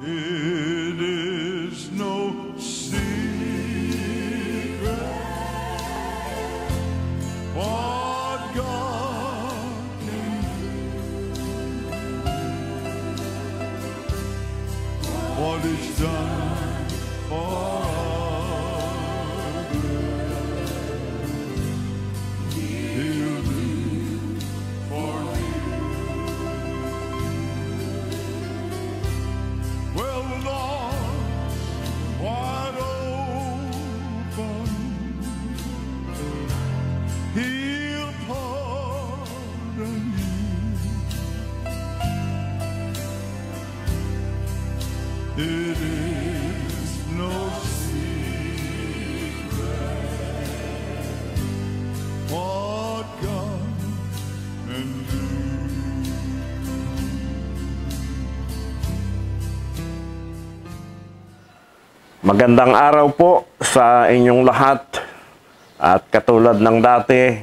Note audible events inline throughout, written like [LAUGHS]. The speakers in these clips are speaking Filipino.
Yeah. Magandang araw po sa inyong lahat at katulad ng dati,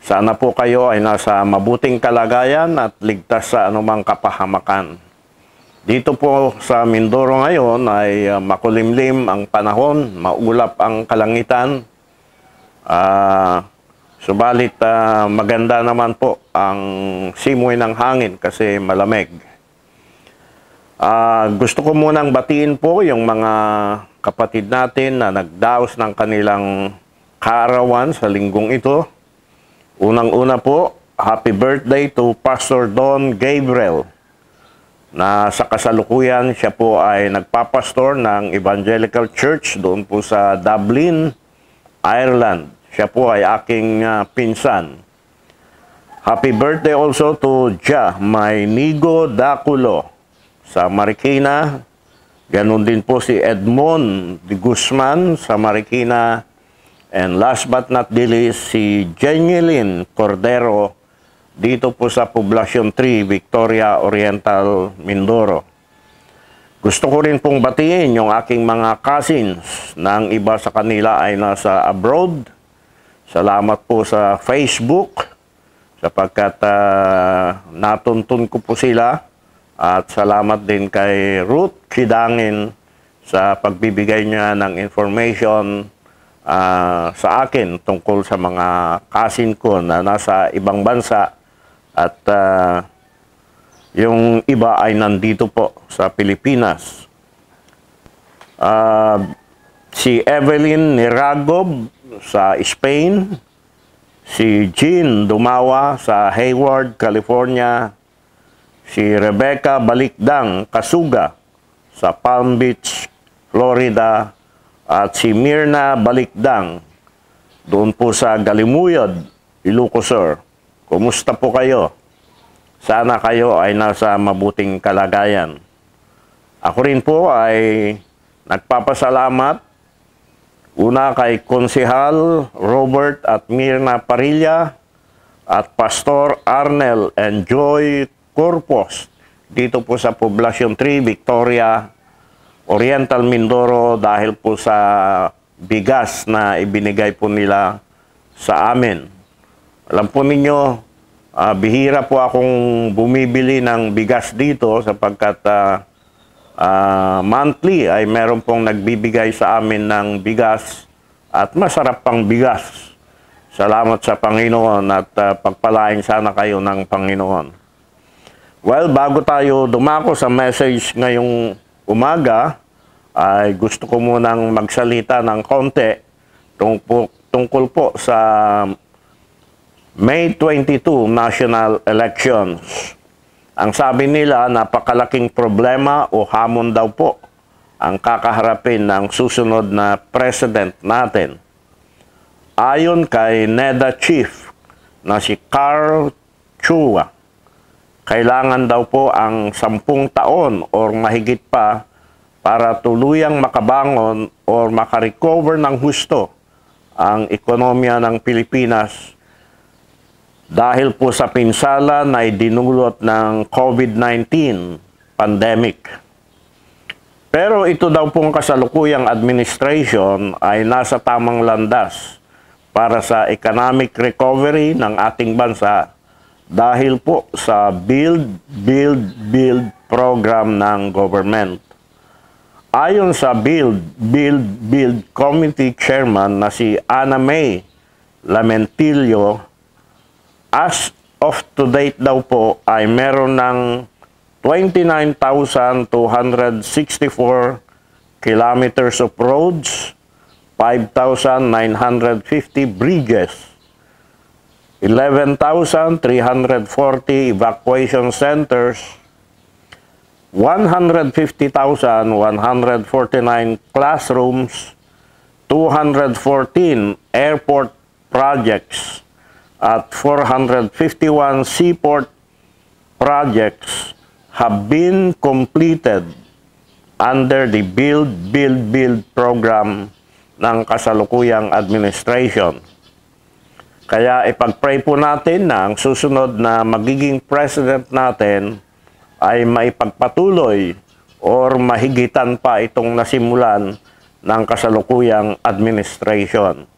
sana po kayo ay nasa mabuting kalagayan at ligtas sa anumang kapahamakan. Dito po sa Mindoro ngayon ay ah, makulimlim ang panahon, maulap ang kalangitan. Uh, subalit uh, maganda naman po ang simoy ng hangin kasi malamig. Uh, gusto ko munang batiin po yung mga kapatid natin na nagdaos ng kanilang karawan sa linggong ito. Unang-una po, happy birthday to Pastor Don Gabriel na sa kasalukuyan siya po ay nagpapastor ng Evangelical Church doon po sa Dublin, Ireland. Siya po ay aking uh, pinsan. Happy birthday also to Ja, my Nigo Daculo sa Marikina. Ganon din po si Edmond de Guzman sa Marikina. And last but not the least, si Jenilyn Cordero dito po sa Poblacion 3, Victoria Oriental, Mindoro. Gusto ko rin pong batiin yung aking mga cousins na ang iba sa kanila ay nasa abroad. Salamat po sa Facebook sapagkat uh, natuntun ko po sila at salamat din kay Ruth Kidangin sa pagbibigay niya ng information uh, sa akin tungkol sa mga kasin ko na nasa ibang bansa at uh, yung iba ay nandito po sa Pilipinas. Uh, si Evelyn Niragob sa Spain, si Jean Dumawa sa Hayward, California, si Rebecca Balikdang Kasuga sa Palm Beach, Florida at si Mirna Balikdang doon po sa Galimuyod, Ilocosur. Kumusta po kayo? Sana kayo ay nasa mabuting kalagayan. Ako rin po ay nagpapasalamat una kay Konsihal Robert at Mirna Parilla at Pastor Arnel and Joy purpose dito po sa Poblacion 3, Victoria, Oriental Mindoro dahil po sa bigas na ibinigay po nila sa amin. Alam po ninyo, uh, bihira po akong bumibili ng bigas dito sapagkat uh, uh, monthly ay meron pong nagbibigay sa amin ng bigas at masarap pang bigas. Salamat sa Panginoon at uh, pagpalain sana kayo ng Panginoon. Well, bago tayo dumako sa message ngayong umaga, ay gusto ko munang magsalita ng konti tungkol po sa May 22 national elections. Ang sabi nila, napakalaking problema o hamon daw po ang kakaharapin ng susunod na president natin. Ayon kay NEDA chief na si Carl Chua, kailangan daw po ang sampung taon o mahigit pa para tuluyang makabangon o makarecover ng husto ang ekonomiya ng Pilipinas dahil po sa pinsala na idinulot ng COVID-19 pandemic. Pero ito daw pong kasalukuyang administration ay nasa tamang landas para sa economic recovery ng ating bansa dahil po sa Build, Build, Build program ng government. Ayon sa Build, Build, Build Committee Chairman na si Ana May Lamentillo, as of to date daw po ay meron ng 29,264 kilometers of roads, 5,950 bridges, 11,340 evacuation centers, 150,149 classrooms, 214 airport projects, at 451 seaport projects have been completed under the Build, Build, Build program ng kasalukuyang administration. Kaya ipag-pray po natin na ang susunod na magiging president natin ay maipagpatuloy or mahigitan pa itong nasimulan ng kasalukuyang administration.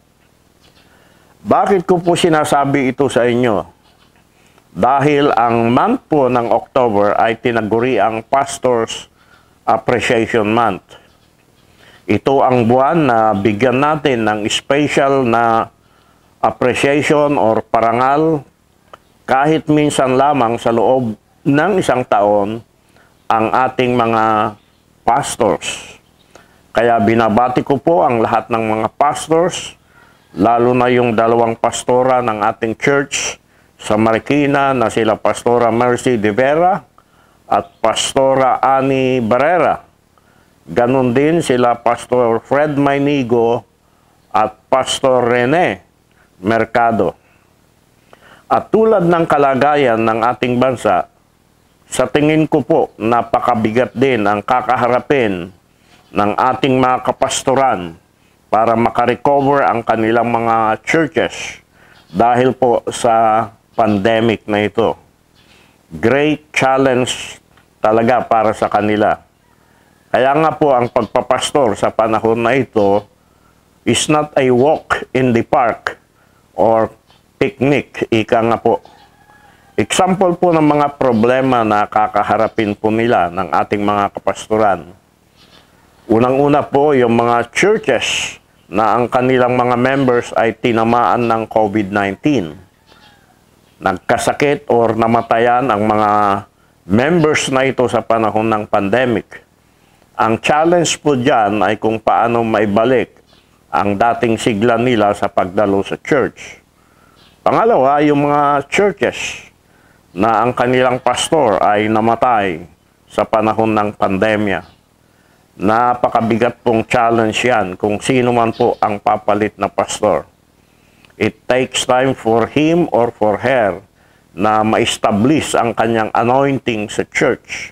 Bakit ko po sinasabi ito sa inyo? Dahil ang month po ng October ay tinaguri ang Pastors Appreciation Month. Ito ang buwan na bigyan natin ng special na appreciation or parangal kahit minsan lamang sa loob ng isang taon ang ating mga pastors. Kaya binabati ko po ang lahat ng mga pastors, lalo na yung dalawang pastora ng ating church sa Marikina na sila Pastora Mercy De Vera at Pastora Annie Barrera. Ganon din sila Pastor Fred Mainigo at Pastor Rene merkado. At tulad ng kalagayan ng ating bansa, sa tingin ko po, napakabigat din ang kakaharapin ng ating mga kapastoran para makarecover ang kanilang mga churches dahil po sa pandemic na ito. Great challenge talaga para sa kanila. Kaya nga po ang pagpapastor sa panahon na ito is not a walk in the park or technique, ika nga po. Example po ng mga problema na kakaharapin po nila ng ating mga kapastoran. Unang-una po yung mga churches na ang kanilang mga members ay tinamaan ng COVID-19. Nagkasakit or namatayan ang mga members na ito sa panahon ng pandemic. Ang challenge po dyan ay kung paano maibalik ang dating sigla nila sa pagdalo sa church. Pangalawa, yung mga churches na ang kanilang pastor ay namatay sa panahon ng pandemya. Napakabigat pong challenge yan kung sino man po ang papalit na pastor. It takes time for him or for her na ma-establish ang kanyang anointing sa church.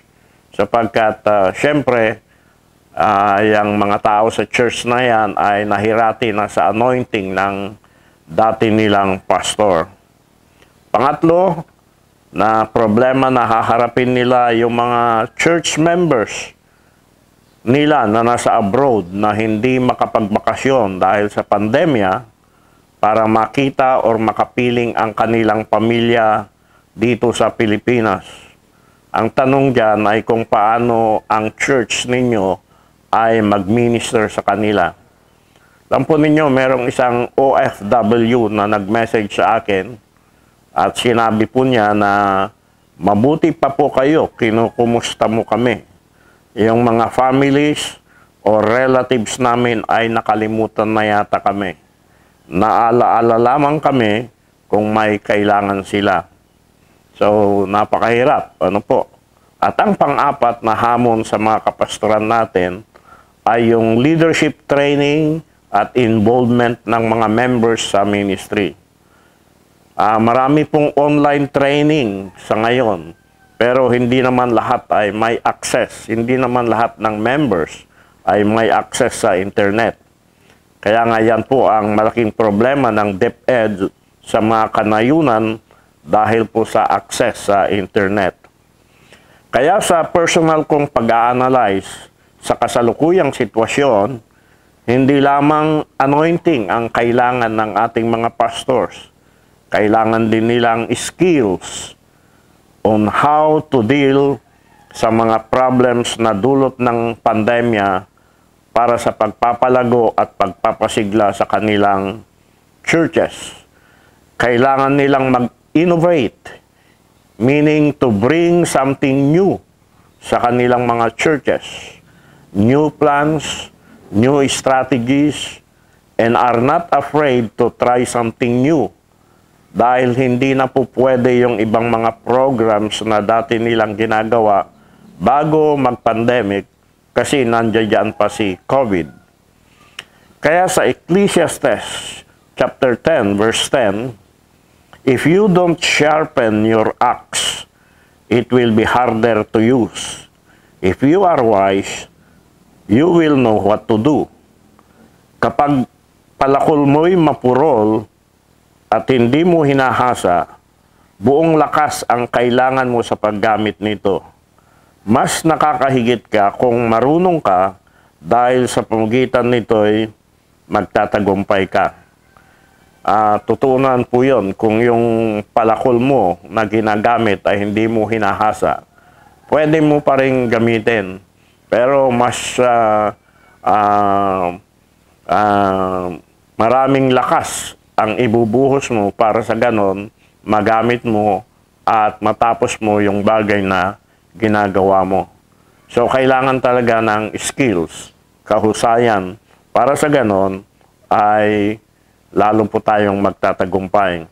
Sapagkat, uh, syempre, uh, yung mga tao sa church na yan ay nahirati na sa anointing ng dati nilang pastor. Pangatlo, na problema na haharapin nila yung mga church members nila na nasa abroad na hindi makapagbakasyon dahil sa pandemya para makita or makapiling ang kanilang pamilya dito sa Pilipinas. Ang tanong dyan ay kung paano ang church ninyo ay mag-minister sa kanila. Alam po ninyo, merong isang OFW na nag-message sa akin at sinabi po niya na mabuti pa po kayo, kinukumusta mo kami. Yung mga families o relatives namin ay nakalimutan na yata kami. Naalaala lamang kami kung may kailangan sila. So, napakahirap. Ano po? At ang pang-apat na hamon sa mga kapastoran natin ay yung leadership training at involvement ng mga members sa ministry. Uh, marami pong online training sa ngayon, pero hindi naman lahat ay may access. Hindi naman lahat ng members ay may access sa internet. Kaya nga yan po ang malaking problema ng DepEd sa mga kanayunan dahil po sa access sa internet. Kaya sa personal kong pag-analyze, sa kasalukuyang sitwasyon, hindi lamang anointing ang kailangan ng ating mga pastors. Kailangan din nilang skills on how to deal sa mga problems na dulot ng pandemya para sa pagpapalago at pagpapasigla sa kanilang churches. Kailangan nilang mag-innovate, meaning to bring something new sa kanilang mga churches new plans, new strategies, and are not afraid to try something new dahil hindi na po pwede yung ibang mga programs na dati nilang ginagawa bago mag-pandemic kasi nandiyan pa si COVID. Kaya sa Ecclesiastes chapter 10 verse 10, If you don't sharpen your axe, it will be harder to use. If you are wise, you will know what to do. Kapag palakol mo'y mapurol at hindi mo hinahasa, buong lakas ang kailangan mo sa paggamit nito. Mas nakakahigit ka kung marunong ka dahil sa pamagitan nito'y magtatagumpay ka. Uh, ah, tutunan po yon kung yung palakol mo na ginagamit ay hindi mo hinahasa, pwede mo pa rin gamitin pero mas uh, uh, uh, maraming lakas ang ibubuhos mo para sa ganon magamit mo at matapos mo yung bagay na ginagawa mo. So, kailangan talaga ng skills, kahusayan. Para sa ganon ay lalo po tayong magtatagumpay.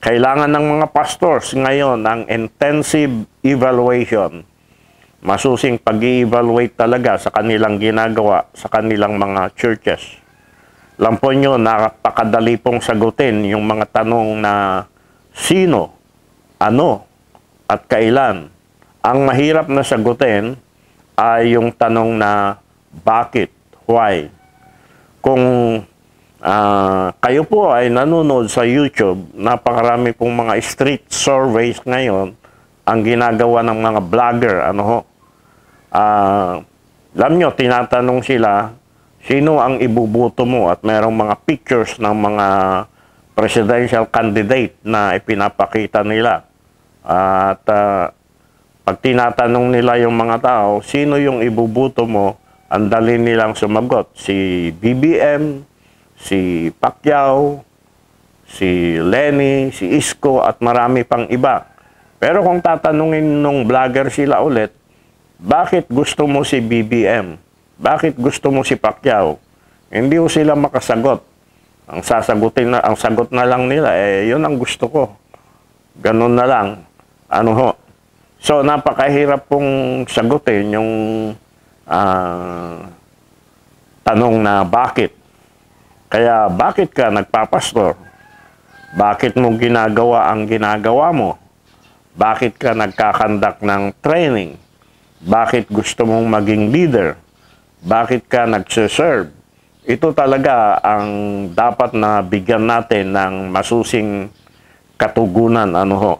Kailangan ng mga pastors ngayon ng intensive evaluation masusing pag-evaluate talaga sa kanilang ginagawa sa kanilang mga churches. Lang nyo, napakadali pong sagutin yung mga tanong na sino, ano, at kailan. Ang mahirap na sagutin ay yung tanong na bakit, why. Kung uh, kayo po ay nanonood sa YouTube, napakarami pong mga street surveys ngayon ang ginagawa ng mga vlogger. Ano ho? Uh, alam nyo, tinatanong sila, sino ang ibubuto mo? At merong mga pictures ng mga presidential candidate na ipinapakita nila. Uh, at uh, pag tinatanong nila yung mga tao, sino yung ibubuto mo? Ang dali nilang sumagot. Si BBM, si Pacquiao, si Lenny, si Isko at marami pang iba. Pero kung tatanungin nung vlogger sila ulit, bakit gusto mo si BBM? Bakit gusto mo si Pacquiao? Hindi ko sila makasagot. Ang sasagutin na, ang sagot na lang nila, eh, yun ang gusto ko. Ganun na lang. Ano ho? So, napakahirap pong sagutin yung uh, tanong na bakit. Kaya, bakit ka nagpapastor? Bakit mo ginagawa ang ginagawa mo? Bakit ka nagkakandak ng training? Bakit gusto mong maging leader? Bakit ka nagsiserve? Ito talaga ang dapat na bigyan natin ng masusing katugunan. Ano ho?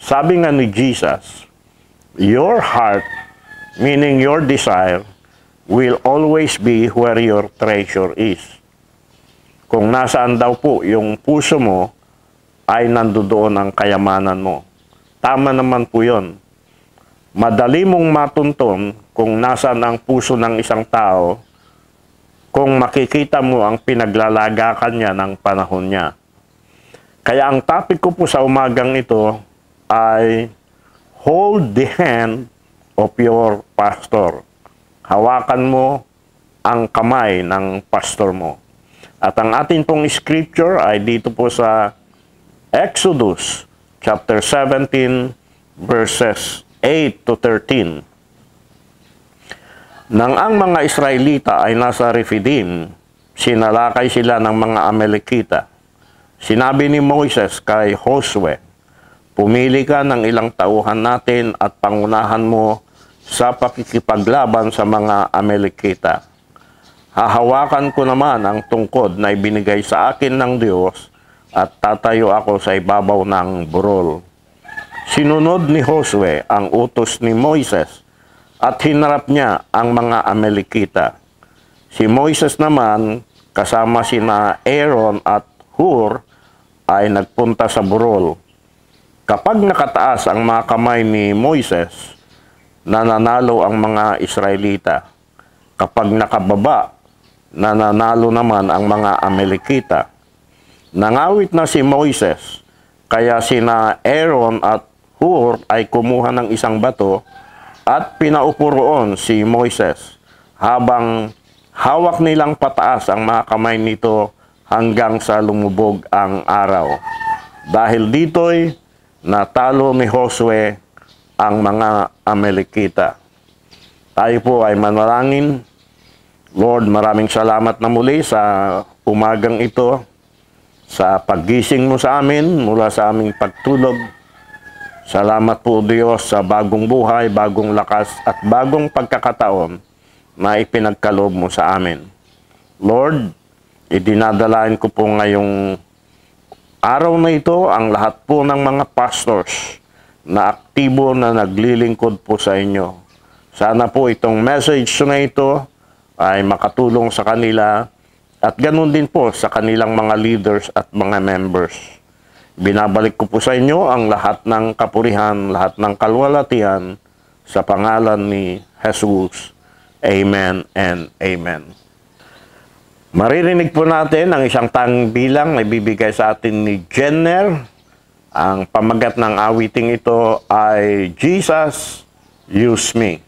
Sabi nga ni Jesus, Your heart, meaning your desire, will always be where your treasure is. Kung nasaan daw po yung puso mo, ay nandoon ang kayamanan mo. Tama naman po yon. Madali mong matuntun kung nasan ang puso ng isang tao kung makikita mo ang pinaglalagakan niya ng panahon niya. Kaya ang topic ko po sa umagang ito ay Hold the hand of your pastor. Hawakan mo ang kamay ng pastor mo. At ang atin pong scripture ay dito po sa Exodus chapter 17, verses 8 to 13. Nang ang mga Israelita ay nasa Refidim, sinalakay sila ng mga Amalekita. Sinabi ni Moises kay Josue, Pumili ka ng ilang tauhan natin at pangunahan mo sa pakikipaglaban sa mga Amalekita. Hahawakan ko naman ang tungkod na ibinigay sa akin ng Diyos at tatayo ako sa ibabaw ng burol. Sinunod ni Josue ang utos ni Moises at hinarap niya ang mga Amelikita. Si Moises naman kasama sina Aaron at Hur ay nagpunta sa burol. Kapag nakataas ang mga kamay ni Moises, nananalo ang mga Israelita. Kapag nakababa, nananalo naman ang mga Amelikita. Nangawit na si Moises, kaya sina Aaron at Hur ay kumuha ng isang bato at pinaupo roon si Moises habang hawak nilang pataas ang mga kamay nito hanggang sa lumubog ang araw. Dahil dito'y natalo ni Josue ang mga Amalekita. Tayo po ay manalangin. Lord, maraming salamat na muli sa umagang ito sa paggising mo sa amin mula sa aming pagtulog. Salamat po Diyos sa bagong buhay, bagong lakas at bagong pagkakataon na ipinagkaloob mo sa amin. Lord, idinadalain ko po ngayong araw na ito ang lahat po ng mga pastors na aktibo na naglilingkod po sa inyo. Sana po itong message na ito ay makatulong sa kanila at ganun din po sa kanilang mga leaders at mga members. Binabalik ko po sa inyo ang lahat ng kapurihan, lahat ng kalwalatian sa pangalan ni Jesus. Amen and Amen. Maririnig po natin ang isang tang bilang na ibibigay sa atin ni Jenner. Ang pamagat ng awiting ito ay Jesus, Use Me.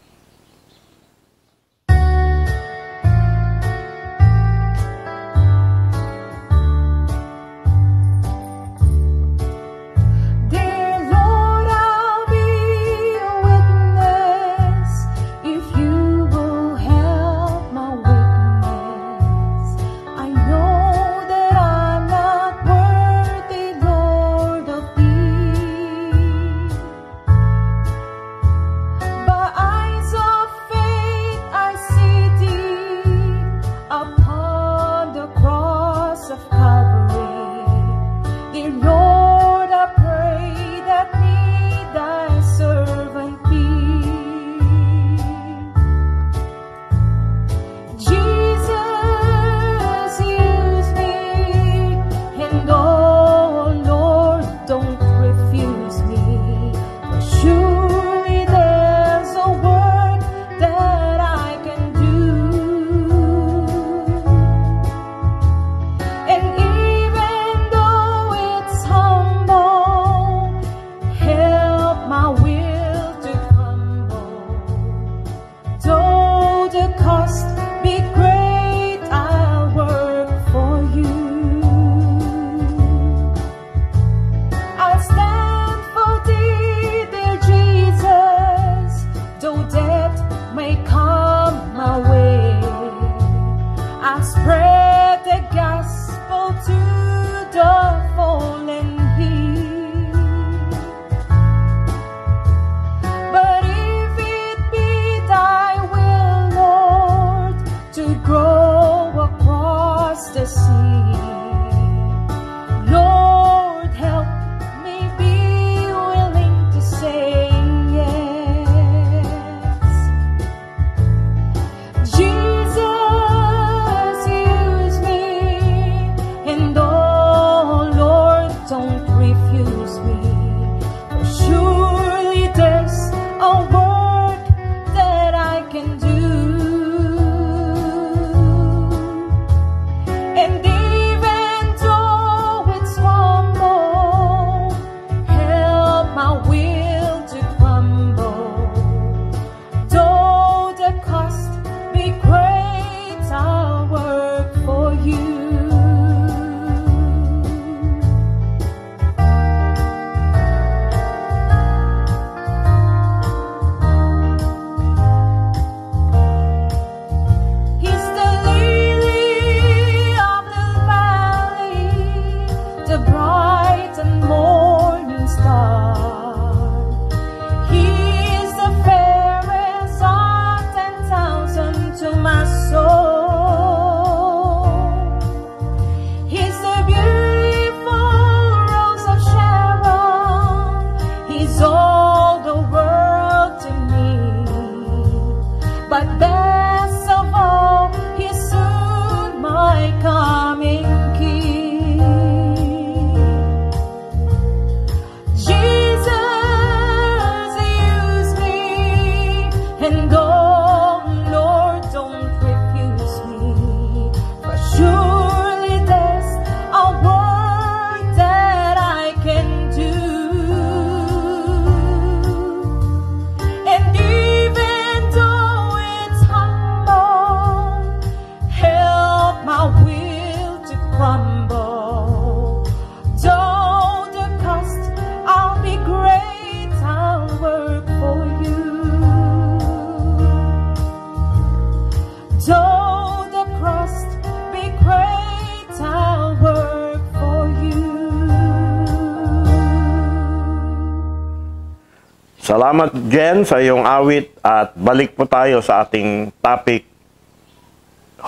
Salamat Jen sa iyong awit at balik po tayo sa ating topic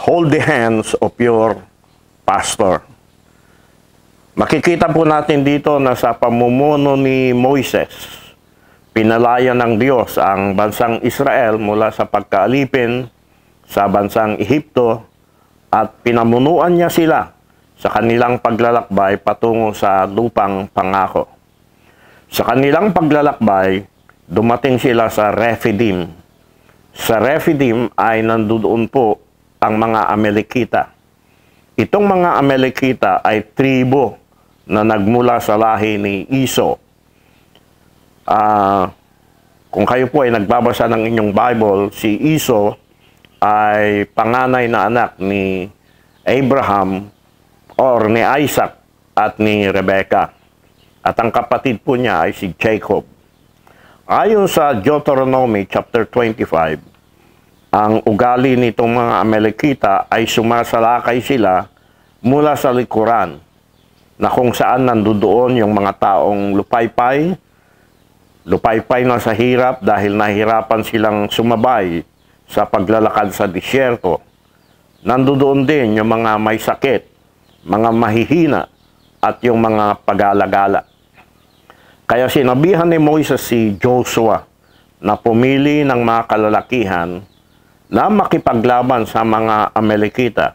Hold the hands of your pastor. Makikita po natin dito na sa pamumuno ni Moises, pinalaya ng Diyos ang bansang Israel mula sa pagkaalipin sa bansang Ehipto at pinamunuan niya sila sa kanilang paglalakbay patungo sa lupang pangako. Sa kanilang paglalakbay, dumating sila sa Refidim. Sa Refidim ay nandoon po ang mga Amalekita. Itong mga Amalekita ay tribo na nagmula sa lahi ni Iso. Uh, kung kayo po ay nagbabasa ng inyong Bible, si Iso ay panganay na anak ni Abraham or ni Isaac at ni Rebecca. At ang kapatid po niya ay si Jacob. Ayon sa Deuteronomy chapter 25, ang ugali nitong mga Amalekita ay sumasalakay sila mula sa likuran na kung saan nandoon yung mga taong lupaypay, lupaypay na sa hirap dahil nahirapan silang sumabay sa paglalakad sa disyerto. Nandoon din yung mga may sakit, mga mahihina at yung mga pagalagala. Kaya sinabihan ni Moises si Joshua na pumili ng mga kalalakihan na makipaglaban sa mga Amalekita.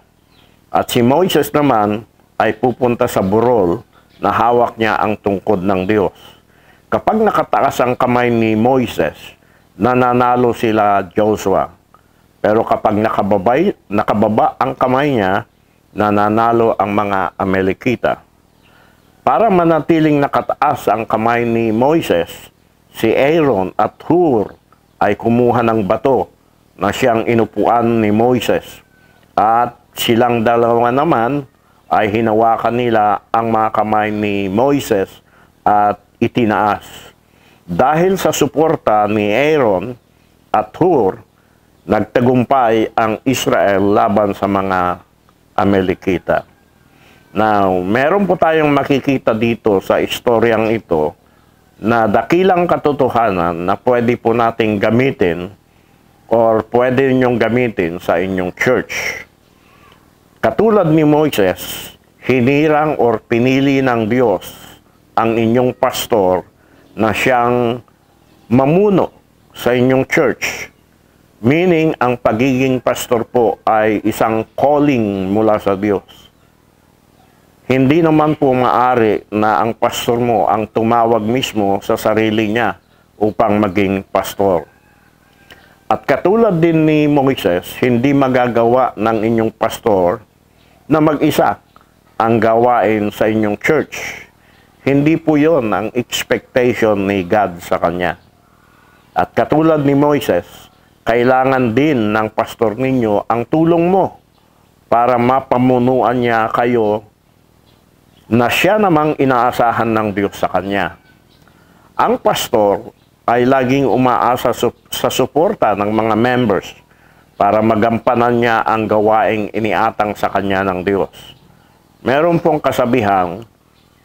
At si Moises naman ay pupunta sa burol na hawak niya ang tungkod ng Diyos. Kapag nakataas ang kamay ni Moises, nananalo sila Joshua. Pero kapag nakababay, nakababa ang kamay niya, nananalo ang mga Amalekita. Para manatiling nakataas ang kamay ni Moises, si Aaron at Hur ay kumuha ng bato na siyang inupuan ni Moises. At silang dalawa naman ay hinawakan nila ang mga kamay ni Moises at itinaas. Dahil sa suporta ni Aaron at Hur, nagtagumpay ang Israel laban sa mga Amalekita. Now, meron po tayong makikita dito sa istoryang ito na dakilang katotohanan na pwede po nating gamitin or pwede ninyong gamitin sa inyong church. Katulad ni Moises, hinirang or pinili ng Diyos ang inyong pastor na siyang mamuno sa inyong church. Meaning, ang pagiging pastor po ay isang calling mula sa Diyos hindi naman po maari na ang pastor mo ang tumawag mismo sa sarili niya upang maging pastor. At katulad din ni Moises, hindi magagawa ng inyong pastor na mag-isa ang gawain sa inyong church. Hindi po yon ang expectation ni God sa kanya. At katulad ni Moises, kailangan din ng pastor ninyo ang tulong mo para mapamunuan niya kayo na siya namang inaasahan ng Diyos sa kanya. Ang pastor ay laging umaasa sa suporta ng mga members para magampanan niya ang gawaing iniatang sa kanya ng Diyos. Meron pong kasabihang,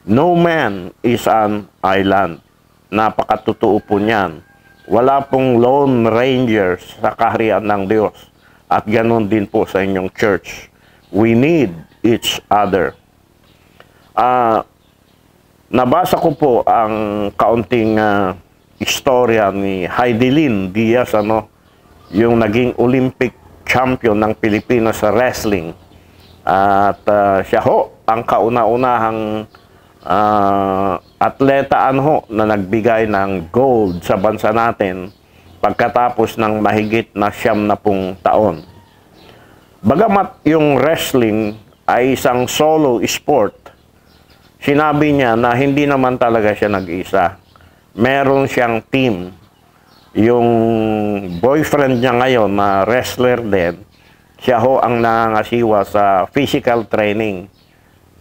No man is an island. Napakatotoo po niyan. Wala pong lone rangers sa kaharian ng Diyos. At ganun din po sa inyong church. We need each other. Uh, nabasa ko po ang kaunting uh, istorya ni Heidelin Diaz, ano, yung naging Olympic champion ng Pilipinas sa wrestling. At uh, siya ho, ang kauna-unahang uh, atletaan ho na nagbigay ng gold sa bansa natin pagkatapos ng mahigit na siyam na pung taon. Bagamat yung wrestling ay isang solo sport, sinabi niya na hindi naman talaga siya nag-isa. Meron siyang team. Yung boyfriend niya ngayon na wrestler din, siya ho ang nangasiwa sa physical training.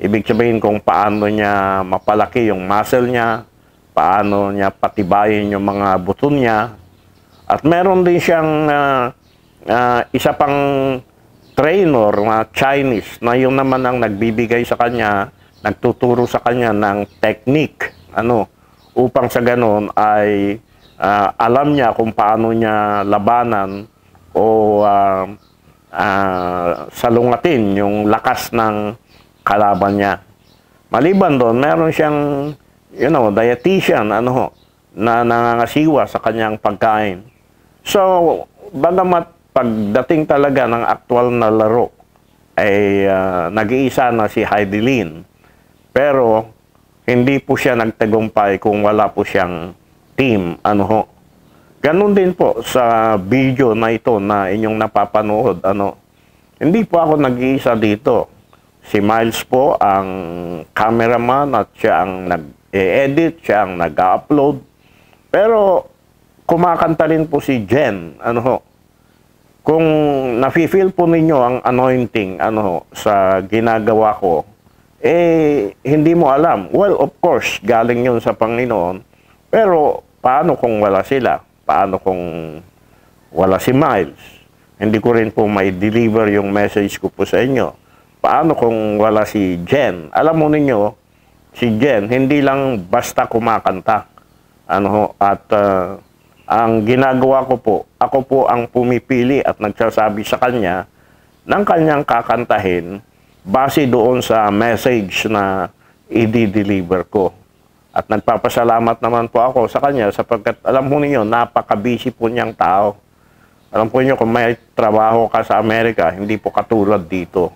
Ibig sabihin kung paano niya mapalaki yung muscle niya, paano niya patibayin yung mga buto niya. At meron din siyang uh, uh, isa pang trainer na Chinese na yun naman ang nagbibigay sa kanya nagtuturo sa kanya ng technique ano upang sa ganon ay uh, alam niya kung paano niya labanan o uh, uh, salungatin yung lakas ng kalaban niya. Maliban doon, meron siyang you know, dietitian ano na nangangasiwa sa kanyang pagkain. So, bagamat pagdating talaga ng aktwal na laro ay uh, nag-iisa na si Heidi Heidelin pero, hindi po siya nagtagumpay kung wala po siyang team. Ano ho? Ganun din po sa video na ito na inyong napapanood. Ano? Hindi po ako nag-iisa dito. Si Miles po ang cameraman at siya ang nag-edit, siya ang nag-upload. Pero kumakanta rin po si Jen. Ano ho? Kung nafe-feel po ninyo ang anointing ano ho, sa ginagawa ko, eh, hindi mo alam. Well, of course, galing yun sa Panginoon. Pero, paano kung wala sila? Paano kung wala si Miles? Hindi ko rin po may deliver yung message ko po sa inyo. Paano kung wala si Jen? Alam mo ninyo, si Jen, hindi lang basta kumakanta. Ano, at uh, ang ginagawa ko po, ako po ang pumipili at nagsasabi sa kanya ng kanyang kakantahin base doon sa message na i-deliver ko. At nagpapasalamat naman po ako sa kanya sapagkat alam po ninyo, napaka-busy po niyang tao. Alam po niyo kung may trabaho ka sa Amerika, hindi po katulad dito.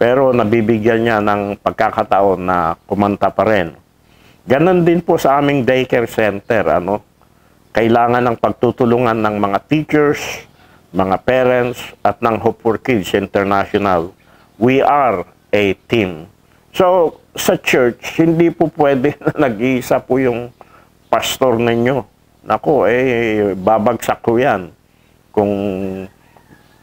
Pero nabibigyan niya ng pagkakataon na kumanta pa rin. Ganon din po sa aming daycare center. Ano? Kailangan ng pagtutulungan ng mga teachers, mga parents, at ng Hope for Kids International we are a team. So, sa church, hindi po pwede [LAUGHS] na nag-iisa po yung pastor ninyo. Nako, eh, babagsak ko yan kung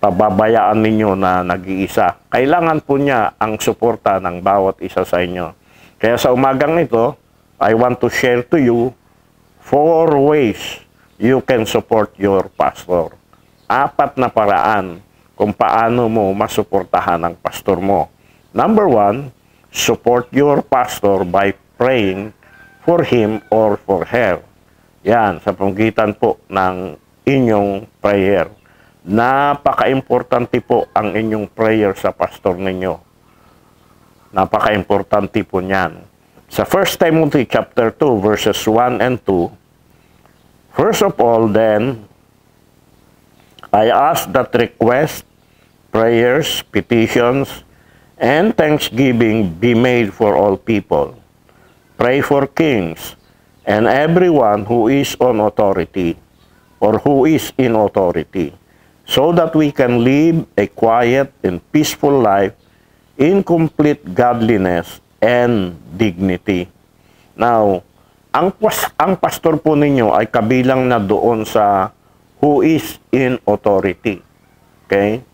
pababayaan ninyo na nag-iisa. Kailangan po niya ang suporta ng bawat isa sa inyo. Kaya sa umagang ito, I want to share to you four ways you can support your pastor. Apat na paraan kung paano mo masuportahan ang pastor mo. Number one, support your pastor by praying for him or for her. Yan, sa pamagitan po ng inyong prayer. Napaka-importante po ang inyong prayer sa pastor ninyo. Napaka-importante po niyan. Sa 1 Timothy chapter 2 verses 1 and 2, First of all then, I ask that request prayers, petitions, and thanksgiving be made for all people. Pray for kings and everyone who is on authority or who is in authority, so that we can live a quiet and peaceful life in complete godliness and dignity. Now, ang, ang pastor po ninyo ay kabilang na doon sa who is in authority. Okay?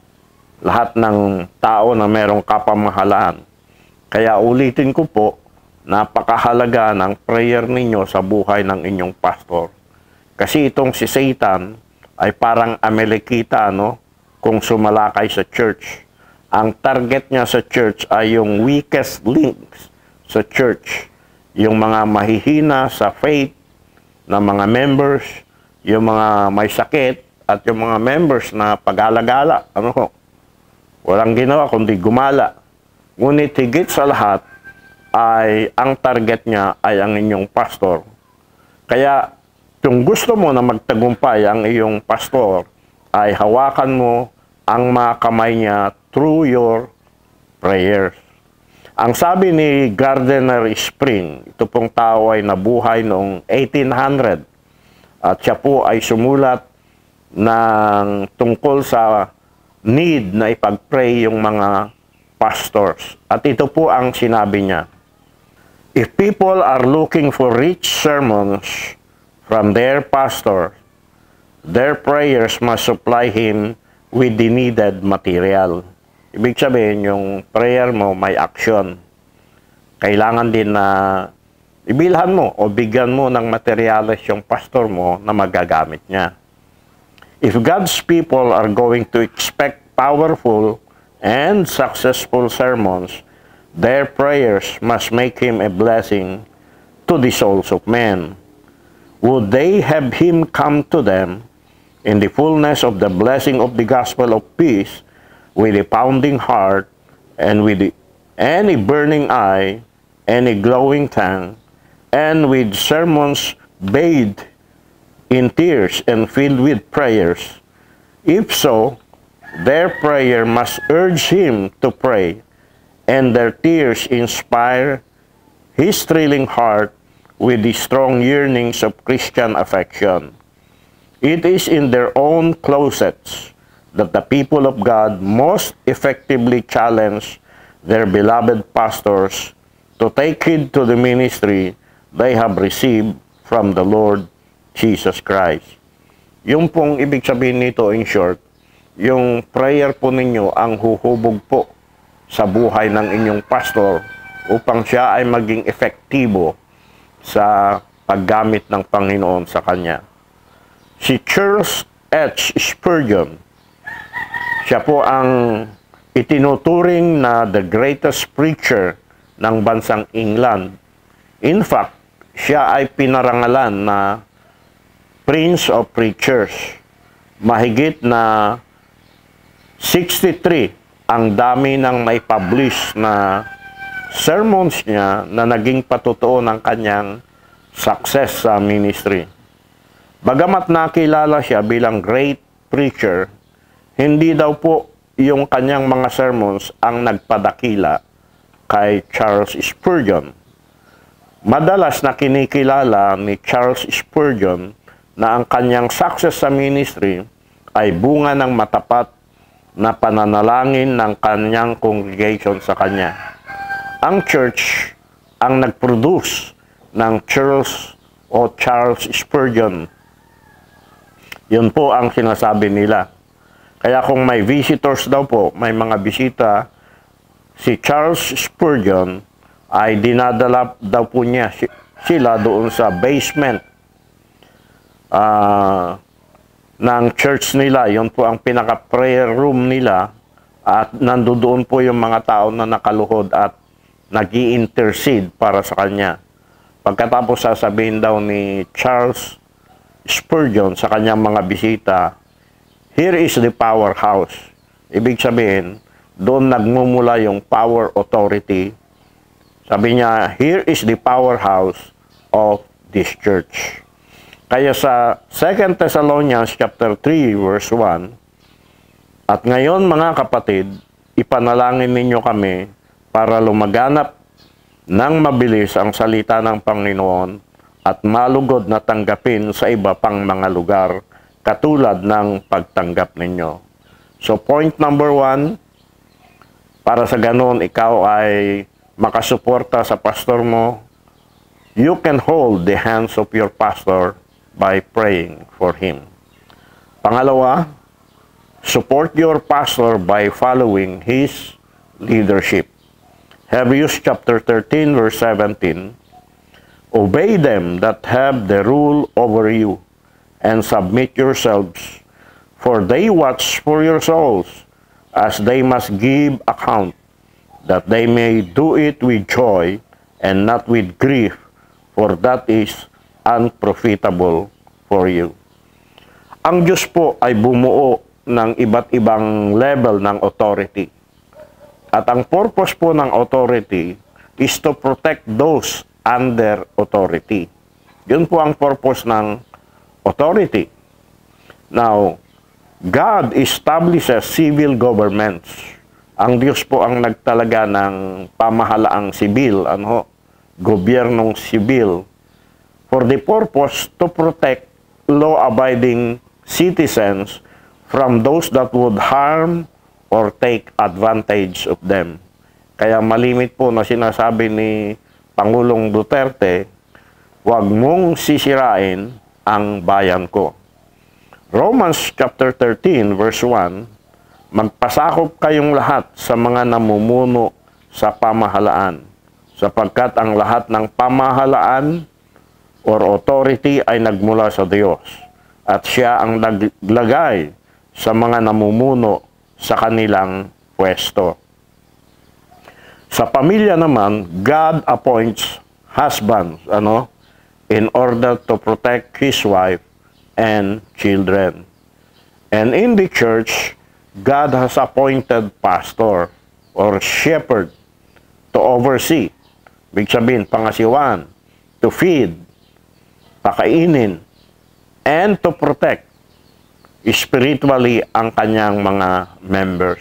lahat ng tao na merong kapamahalaan. Kaya ulitin ko po, napakahalaga ng prayer ninyo sa buhay ng inyong pastor. Kasi itong si Satan ay parang Amalekita, no? Kung sumalakay sa church. Ang target niya sa church ay yung weakest links sa church. Yung mga mahihina sa faith na mga members, yung mga may sakit, at yung mga members na pag-alagala. Ano Walang ginawa kundi gumala. Ngunit higit sa lahat ay ang target niya ay ang inyong pastor. Kaya kung gusto mo na magtagumpay ang iyong pastor, ay hawakan mo ang mga kamay niya through your prayers. Ang sabi ni Gardener Spring, ito pong tao ay nabuhay noong 1800 at siya po ay sumulat ng tungkol sa need na ipag-pray yung mga pastors. At ito po ang sinabi niya. If people are looking for rich sermons from their pastor, their prayers must supply him with the needed material. Ibig sabihin, yung prayer mo may action. Kailangan din na ibilhan mo o bigyan mo ng materyales yung pastor mo na magagamit niya. If God's people are going to expect powerful and successful sermons, their prayers must make him a blessing to the souls of men. Would they have him come to them in the fullness of the blessing of the gospel of peace with a pounding heart and with any burning eye any glowing tongue and with sermons bathed in tears and filled with prayers. If so, their prayer must urge him to pray, and their tears inspire his thrilling heart with the strong yearnings of Christian affection. It is in their own closets that the people of God most effectively challenge their beloved pastors to take heed to the ministry they have received from the Lord Jesus Christ. Yung pong ibig sabihin nito in short, yung prayer po ninyo ang huhubog po sa buhay ng inyong pastor upang siya ay maging efektibo sa paggamit ng Panginoon sa kanya. Si Charles H. Spurgeon, siya po ang itinuturing na the greatest preacher ng bansang England. In fact, siya ay pinarangalan na Prince of Preachers. Mahigit na 63 ang dami ng may publish na sermons niya na naging patotoo ng kanyang success sa ministry. Bagamat nakilala siya bilang great preacher, hindi daw po yung kanyang mga sermons ang nagpadakila kay Charles Spurgeon. Madalas na kinikilala ni Charles Spurgeon na ang kanyang success sa ministry ay bunga ng matapat na pananalangin ng kanyang congregation sa kanya. Ang church ang nagproduce ng Charles o Charles Spurgeon. Yun po ang sinasabi nila. Kaya kung may visitors daw po, may mga bisita, si Charles Spurgeon ay dinadala daw po niya sila doon sa basement uh, ng church nila. Yun po ang pinaka-prayer room nila at nandoon po yung mga tao na nakaluhod at nag intercede para sa kanya. Pagkatapos sasabihin daw ni Charles Spurgeon sa kanyang mga bisita, Here is the powerhouse. Ibig sabihin, doon nagmumula yung power authority. Sabi niya, here is the powerhouse of this church. Kaya sa 2 Thessalonians chapter 3 verse 1, At ngayon mga kapatid, ipanalangin ninyo kami para lumaganap nang mabilis ang salita ng Panginoon at malugod na tanggapin sa iba pang mga lugar katulad ng pagtanggap ninyo. So point number one, para sa ganun ikaw ay makasuporta sa pastor mo, you can hold the hands of your pastor by praying for him. Pangalawa, support your pastor by following his leadership. Hebrews chapter 13 verse 17, Obey them that have the rule over you, and submit yourselves, for they watch for your souls, as they must give account, that they may do it with joy and not with grief, for that is unprofitable for you. Ang Diyos po ay bumuo ng iba't ibang level ng authority. At ang purpose po ng authority is to protect those under authority. Yun po ang purpose ng authority. Now, God establishes civil governments. Ang Diyos po ang nagtalaga ng pamahalaang sibil, ano, gobyernong sibil for the purpose to protect law-abiding citizens from those that would harm or take advantage of them. Kaya malimit po na sinasabi ni Pangulong Duterte, huwag mong sisirain ang bayan ko. Romans chapter 13 verse 1, magpasakop kayong lahat sa mga namumuno sa pamahalaan, sapagkat ang lahat ng pamahalaan or authority ay nagmula sa Diyos at siya ang naglagay sa mga namumuno sa kanilang pwesto. Sa pamilya naman, God appoints husbands ano, in order to protect his wife and children. And in the church, God has appointed pastor or shepherd to oversee, big sabihin, pangasiwan, to feed, kakainin, and to protect spiritually ang kanyang mga members.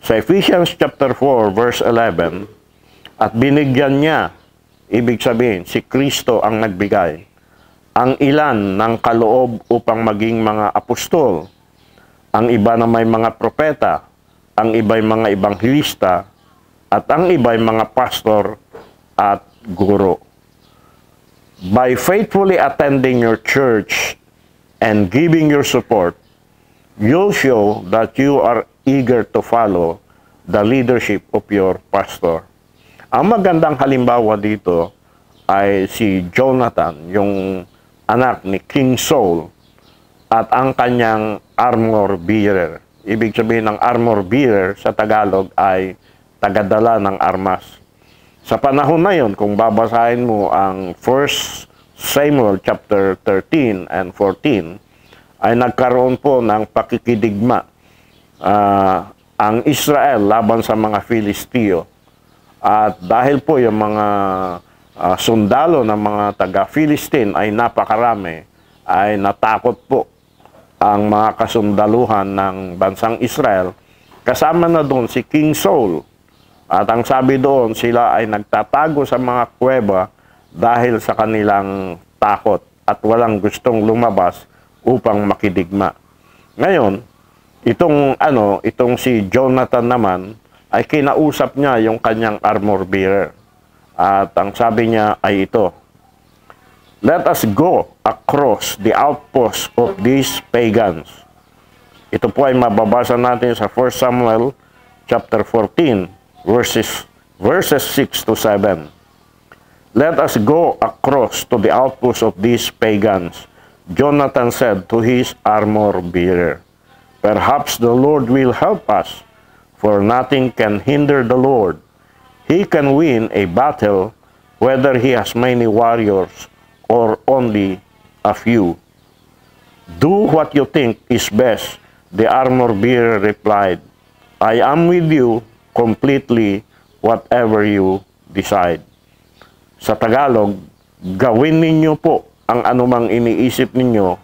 Sa Ephesians chapter 4 verse 11, at binigyan niya, ibig sabihin, si Kristo ang nagbigay, ang ilan ng kaloob upang maging mga apostol, ang iba na may mga propeta, ang iba'y mga ibanghelista, at ang iba'y mga pastor at guro by faithfully attending your church and giving your support, you'll show that you are eager to follow the leadership of your pastor. Ang magandang halimbawa dito ay si Jonathan, yung anak ni King Saul at ang kanyang armor bearer. Ibig sabihin ng armor bearer sa Tagalog ay tagadala ng armas. Sa panahon na yon, kung babasahin mo ang 1 Samuel chapter 13 and 14, ay nagkaroon po ng pakikidigma uh, ang Israel laban sa mga Filisteo. At dahil po yung mga uh, sundalo ng mga taga-Philistine ay napakarami, ay natakot po ang mga kasundaluhan ng bansang Israel. Kasama na doon si King Saul at ang sabi doon, sila ay nagtatago sa mga kuweba dahil sa kanilang takot at walang gustong lumabas upang makidigma. Ngayon, itong ano, itong si Jonathan naman ay kinausap niya yung kanyang armor bearer. At ang sabi niya ay ito, Let us go across the outpost of these pagans. Ito po ay mababasa natin sa 1 Samuel chapter 14 verses, verses 6 to 7. Let us go across to the outpost of these pagans, Jonathan said to his armor bearer. Perhaps the Lord will help us, for nothing can hinder the Lord. He can win a battle whether he has many warriors or only a few. Do what you think is best, the armor bearer replied. I am with you, completely whatever you decide. Sa Tagalog, gawin ninyo po ang anumang iniisip ninyo,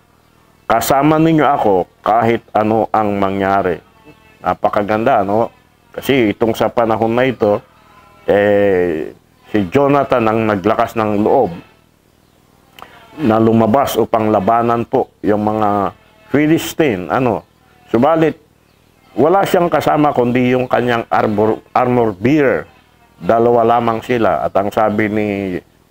kasama ninyo ako kahit ano ang mangyari. Napakaganda, no? Kasi itong sa panahon na ito, eh, si Jonathan ang naglakas ng loob na lumabas upang labanan po yung mga Philistine. Ano? Subalit, wala siyang kasama kundi yung kanyang armor, armor bearer. Dalawa lamang sila. At ang sabi ni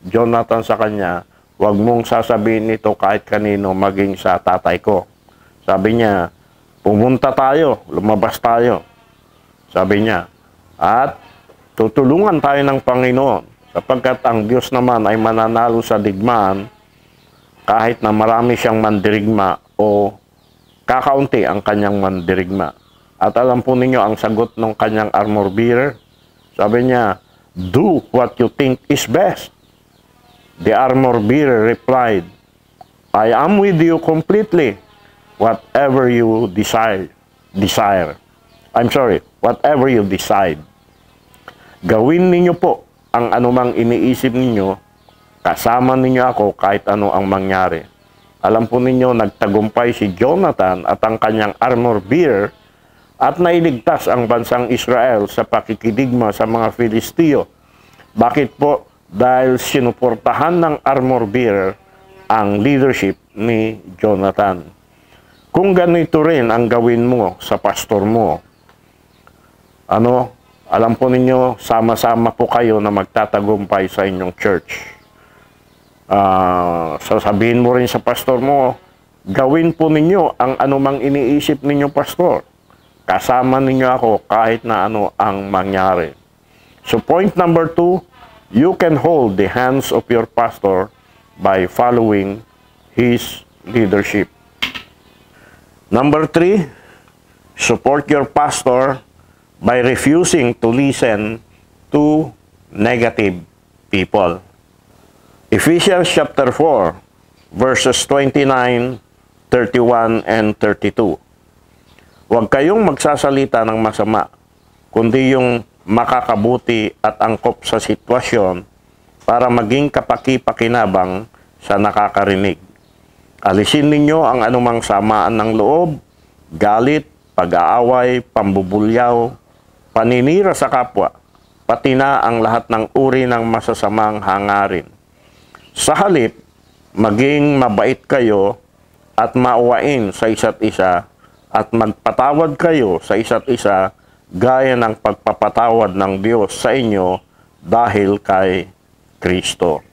Jonathan sa kanya, huwag mong sasabihin ito kahit kanino maging sa tatay ko. Sabi niya, pumunta tayo, lumabas tayo. Sabi niya, at tutulungan tayo ng Panginoon sapagkat ang Diyos naman ay mananalo sa digmaan kahit na marami siyang mandirigma o kakaunti ang kanyang mandirigma. At alam po ninyo ang sagot ng kanyang armor bearer. Sabi niya, do what you think is best. The armor bearer replied, I am with you completely, whatever you desire. desire. I'm sorry, whatever you decide. Gawin ninyo po ang anumang iniisip ninyo, kasama ninyo ako kahit ano ang mangyari. Alam po ninyo, nagtagumpay si Jonathan at ang kanyang armor bearer at nailigtas ang bansang Israel sa pakikidigma sa mga Filistiyo. Bakit po? Dahil sinuportahan ng armor bearer ang leadership ni Jonathan. Kung ganito rin ang gawin mo sa pastor mo, ano, alam po ninyo, sama-sama po kayo na magtatagumpay sa inyong church. Uh, sasabihin mo rin sa pastor mo, gawin po ninyo ang anumang iniisip ninyo pastor Kasama ninyo ako kahit na ano ang mangyari. So point number two, you can hold the hands of your pastor by following his leadership. Number three, support your pastor by refusing to listen to negative people. Ephesians chapter 4, verses 29, 31, and 32. Huwag kayong magsasalita ng masama, kundi yung makakabuti at angkop sa sitwasyon para maging kapaki-pakinabang sa nakakarinig. Alisin ninyo ang anumang samaan ng loob, galit, pag-aaway, pambubulyaw, paninira sa kapwa, pati na ang lahat ng uri ng masasamang hangarin. Sa halip, maging mabait kayo at mauwain sa isa't isa at magpatawad kayo sa isa't isa gaya ng pagpapatawad ng Diyos sa inyo dahil kay Kristo.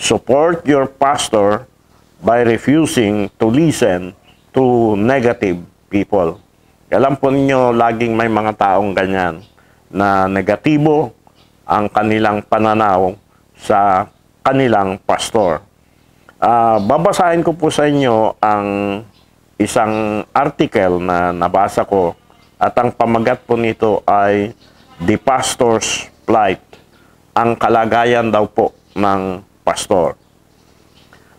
Support your pastor by refusing to listen to negative people. Alam po ninyo, laging may mga taong ganyan na negatibo ang kanilang pananaw sa kanilang pastor. Uh, babasahin ko po sa inyo ang isang article na nabasa ko at ang pamagat po nito ay The Pastor's Plight, ang kalagayan daw po ng pastor.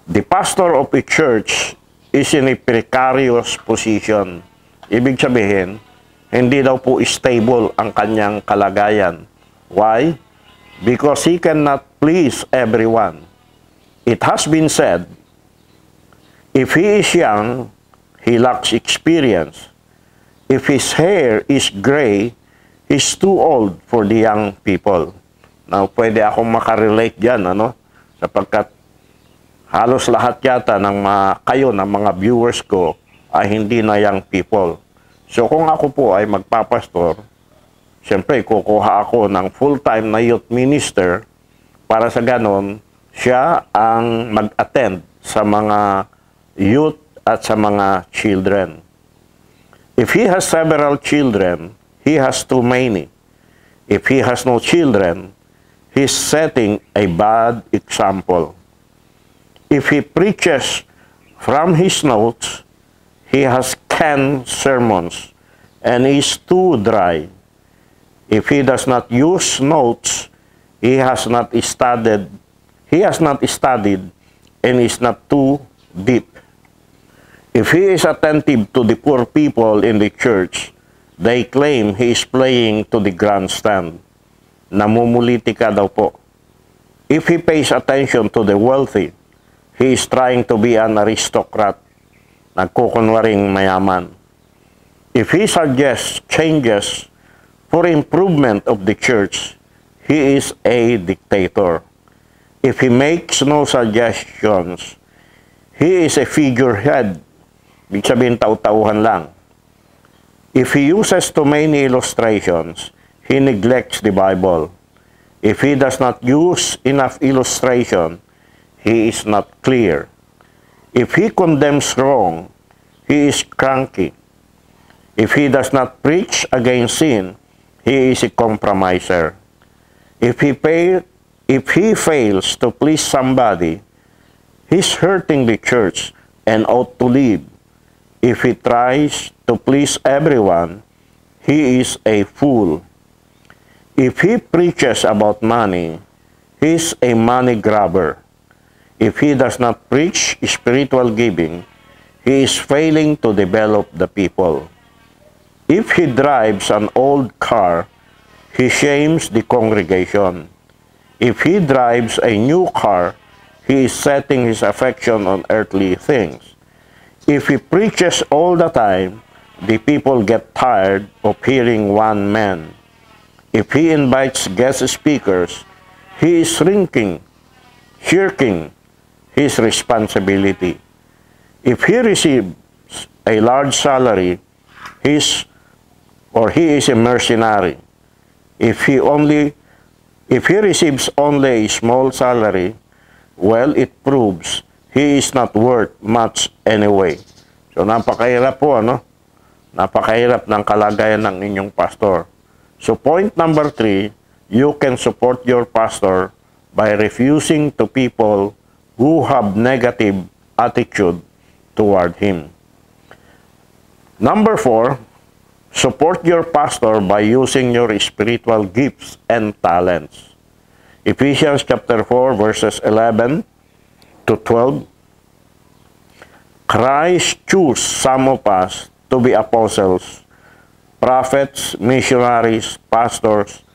The pastor of a church is in a precarious position. Ibig sabihin, hindi daw po stable ang kanyang kalagayan. Why? Because he cannot please everyone. It has been said, if he is young, he lacks experience. If his hair is gray, he's too old for the young people. Now, pwede akong makarelate dyan, ano? Sapagkat halos lahat yata ng mga, kayo, ng mga viewers ko, ay hindi na young people. So, kung ako po ay magpapastor, siyempre, kukuha ako ng full-time na youth minister para sa ganon, siya ang mag-attend sa mga youth at sa mga children. If he has several children, he has too many. If he has no children, he's setting a bad example. If he preaches from his notes, he has ten sermons and is too dry. If he does not use notes, he has not studied, he has not studied and is not too deep. If he is attentive to the poor people in the church, they claim he is playing to the grandstand. Namumuliti ka daw po. If he pays attention to the wealthy, he is trying to be an aristocrat. Nagkukunwaring mayaman. If he suggests changes for improvement of the church, he is a dictator. If he makes no suggestions, he is a figurehead Ibig sabihin, tautauhan lang. If he uses too many illustrations, he neglects the Bible. If he does not use enough illustration, he is not clear. If he condemns wrong, he is cranky. If he does not preach against sin, he is a compromiser. If he, fail, if he fails to please somebody, he's hurting the church and ought to leave. If he tries to please everyone, he is a fool. If he preaches about money, he is a money grabber. If he does not preach spiritual giving, he is failing to develop the people. If he drives an old car, he shames the congregation. If he drives a new car, he is setting his affection on earthly things. If he preaches all the time, the people get tired of hearing one man. If he invites guest speakers, he is shrinking, shirking his responsibility. If he receives a large salary, he's or he is a mercenary. If he only if he receives only a small salary, well, it proves he is not worth much anyway. So napakahirap po ano. Napakahirap ng kalagayan ng inyong pastor. So point number three, you can support your pastor by refusing to people who have negative attitude toward him. Number four, support your pastor by using your spiritual gifts and talents. Ephesians chapter 4 verses 11 to 12, Christ chose some of us to be apostles, prophets, missionaries, pastors,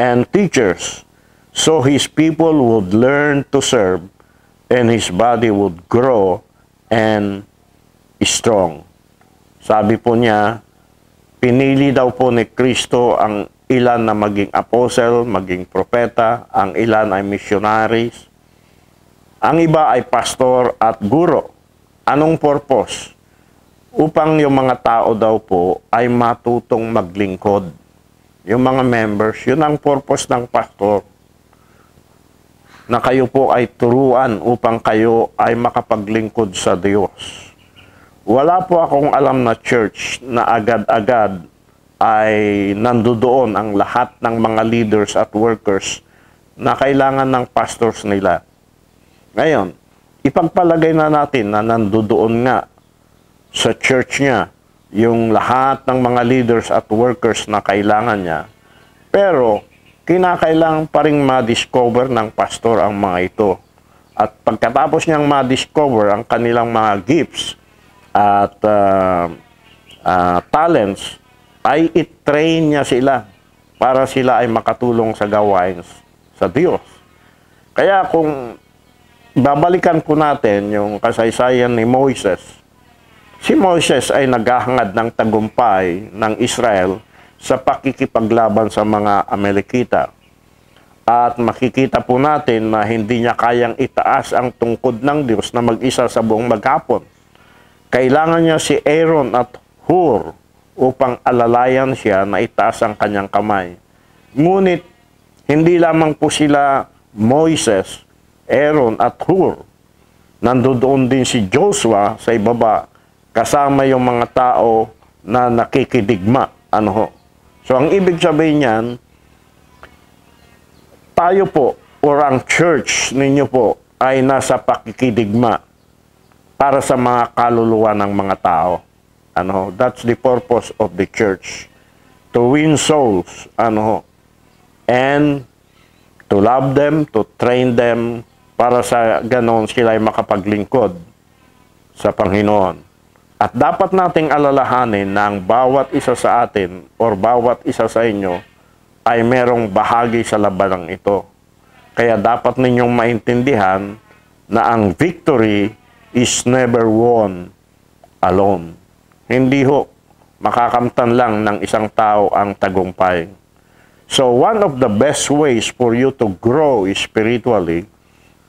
and teachers, so his people would learn to serve and his body would grow and strong. Sabi po niya, pinili daw po ni Kristo ang ilan na maging apostle, maging propeta, ang ilan ay missionaries, ang iba ay pastor at guro. Anong purpose? Upang yung mga tao daw po ay matutong maglingkod. Yung mga members, yun ang purpose ng pastor. Na kayo po ay turuan upang kayo ay makapaglingkod sa Diyos. Wala po akong alam na church na agad-agad ay nandoon ang lahat ng mga leaders at workers na kailangan ng pastors nila ngayon, ipagpalagay na natin na nandoon nga sa church niya yung lahat ng mga leaders at workers na kailangan niya. Pero, kinakailangan pa rin ma-discover ng pastor ang mga ito. At pagkatapos niyang ma-discover ang kanilang mga gifts at uh, uh, talents, ay it-train niya sila para sila ay makatulong sa gawain sa Diyos. Kaya kung babalikan ko natin yung kasaysayan ni Moses. Si Moses ay naghahangad ng tagumpay ng Israel sa pakikipaglaban sa mga Amalekita. At makikita po natin na hindi niya kayang itaas ang tungkod ng Diyos na mag-isa sa buong maghapon. Kailangan niya si Aaron at Hur upang alalayan siya na itaas ang kanyang kamay. Ngunit, hindi lamang po sila Moises Aaron at Hur. Nandoon din si Joshua sa ibaba kasama yung mga tao na nakikidigma. Ano ho? So ang ibig sabihin niyan, tayo po or ang church ninyo po ay nasa pakikidigma para sa mga kaluluwa ng mga tao. Ano, that's the purpose of the church. To win souls, ano, and to love them, to train them para sa ganon sila ay makapaglingkod sa Panginoon. At dapat nating alalahanin na ang bawat isa sa atin or bawat isa sa inyo ay merong bahagi sa labanang ito. Kaya dapat ninyong maintindihan na ang victory is never won alone. Hindi ho makakamtan lang ng isang tao ang tagumpay. So one of the best ways for you to grow spiritually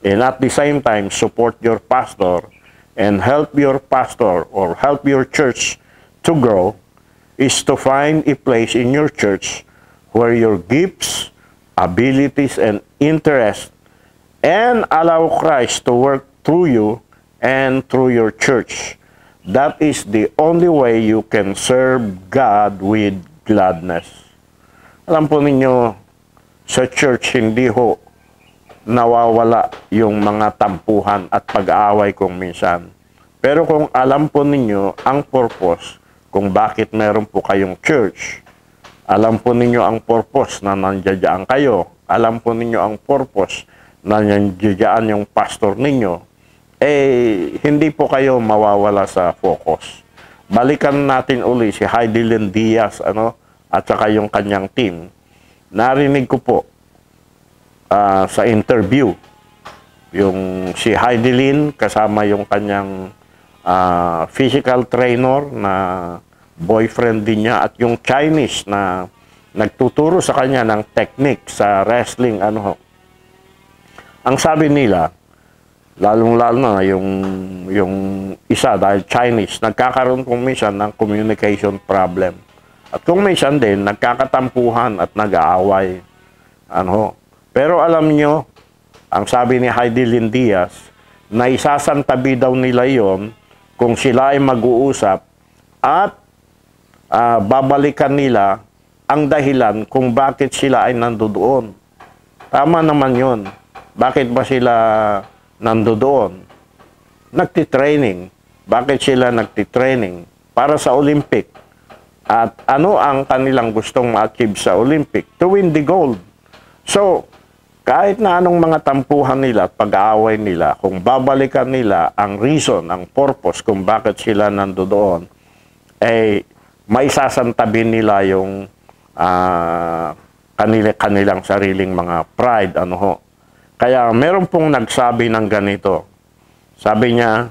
and at the same time support your pastor and help your pastor or help your church to grow is to find a place in your church where your gifts, abilities, and interests and allow Christ to work through you and through your church. That is the only way you can serve God with gladness. Alam po ninyo, sa church, hindi ho nawawala yung mga tampuhan at pag-aaway kung minsan. Pero kung alam po ninyo ang purpose kung bakit meron po kayong church, alam po ninyo ang purpose na nandiyadyaan kayo, alam po ninyo ang purpose na nandiyadyaan yung pastor ninyo, eh, hindi po kayo mawawala sa focus. Balikan natin uli si Heidelin Diaz ano, at saka yung kanyang team. Narinig ko po uh, sa interview. Yung si Heidelin kasama yung kanyang uh, physical trainer na boyfriend din niya at yung Chinese na nagtuturo sa kanya ng technique sa wrestling ano ho. Ang sabi nila, lalong-lalo na yung, yung isa dahil Chinese, nagkakaroon kung minsan ng communication problem. At kung minsan din, nagkakatampuhan at nag-aaway. Ano ho, pero alam nyo, ang sabi ni Heidi Lindias, na isasantabi daw nila yon kung sila ay mag-uusap at uh, babalikan nila ang dahilan kung bakit sila ay nandoon. Tama naman yon. Bakit ba sila nandoon? Nagti-training. Bakit sila nagti-training? Para sa Olympic. At ano ang kanilang gustong ma-achieve sa Olympic? To win the gold. So, kahit na anong mga tampuhan nila at pag-aaway nila, kung babalikan nila ang reason, ang purpose kung bakit sila nandoon, eh, maisasantabi nila yung uh, ah, kanila, kanilang sariling mga pride. Ano ho. Kaya meron pong nagsabi ng ganito. Sabi niya,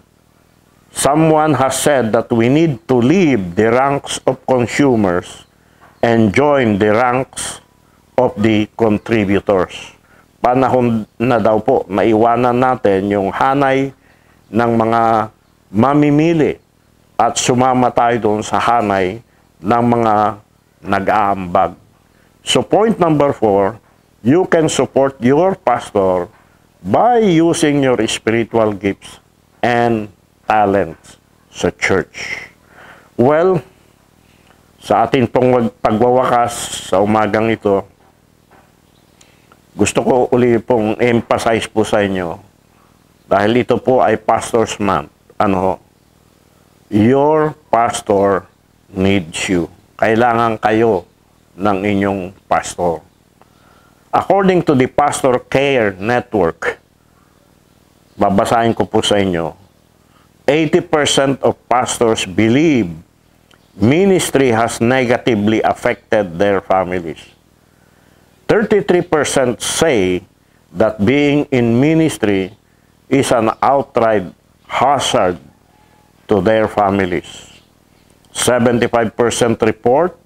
Someone has said that we need to leave the ranks of consumers and join the ranks of the contributors panahon na daw po maiwanan natin yung hanay ng mga mamimili at sumama tayo doon sa hanay ng mga nag-aambag. So point number four, you can support your pastor by using your spiritual gifts and talents sa church. Well, sa ating pong pagwawakas sa umagang ito, gusto ko uli pong emphasize po sa inyo, dahil ito po ay Pastor's Month, ano, your pastor needs you. Kailangan kayo ng inyong pastor. According to the Pastor Care Network, babasahin ko po sa inyo, 80% of pastors believe ministry has negatively affected their families 33% say that being in ministry is an outright hazard to their families. 75% report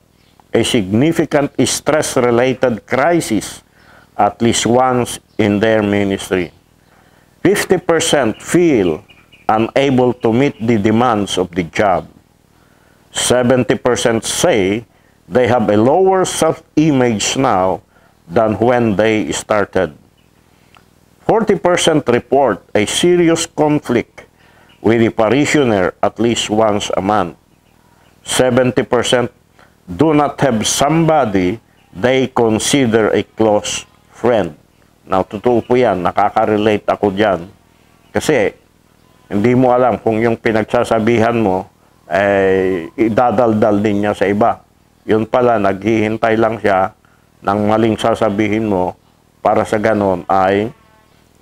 a significant stress-related crisis at least once in their ministry. 50% feel unable to meet the demands of the job. 70% say they have a lower self-image now than when they started. 40% report a serious conflict with a parishioner at least once a month. 70% do not have somebody they consider a close friend. Now, totoo po yan. Nakaka-relate ako dyan. Kasi, hindi mo alam kung yung pinagsasabihan mo, eh, idadaldal din niya sa iba. Yun pala, naghihintay lang siya ng maling sasabihin mo para sa ganon ay